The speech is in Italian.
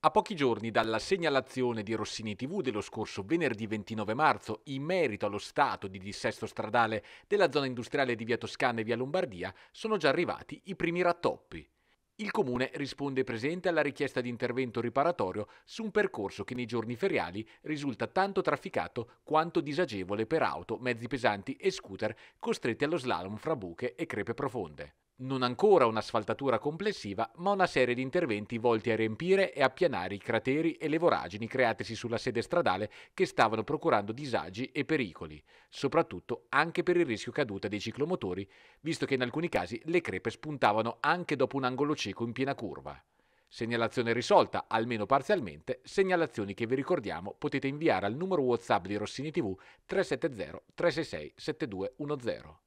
A pochi giorni dalla segnalazione di Rossini TV dello scorso venerdì 29 marzo in merito allo stato di dissesto stradale della zona industriale di Via Toscana e Via Lombardia, sono già arrivati i primi rattoppi. Il comune risponde presente alla richiesta di intervento riparatorio su un percorso che nei giorni feriali risulta tanto trafficato quanto disagevole per auto, mezzi pesanti e scooter costretti allo slalom fra buche e crepe profonde non ancora un'asfaltatura complessiva, ma una serie di interventi volti a riempire e appianare i crateri e le voragini createsi sulla sede stradale che stavano procurando disagi e pericoli, soprattutto anche per il rischio caduta dei ciclomotori, visto che in alcuni casi le crepe spuntavano anche dopo un angolo cieco in piena curva. Segnalazione risolta, almeno parzialmente, segnalazioni che vi ricordiamo potete inviare al numero WhatsApp di Rossini TV 370 366 7210.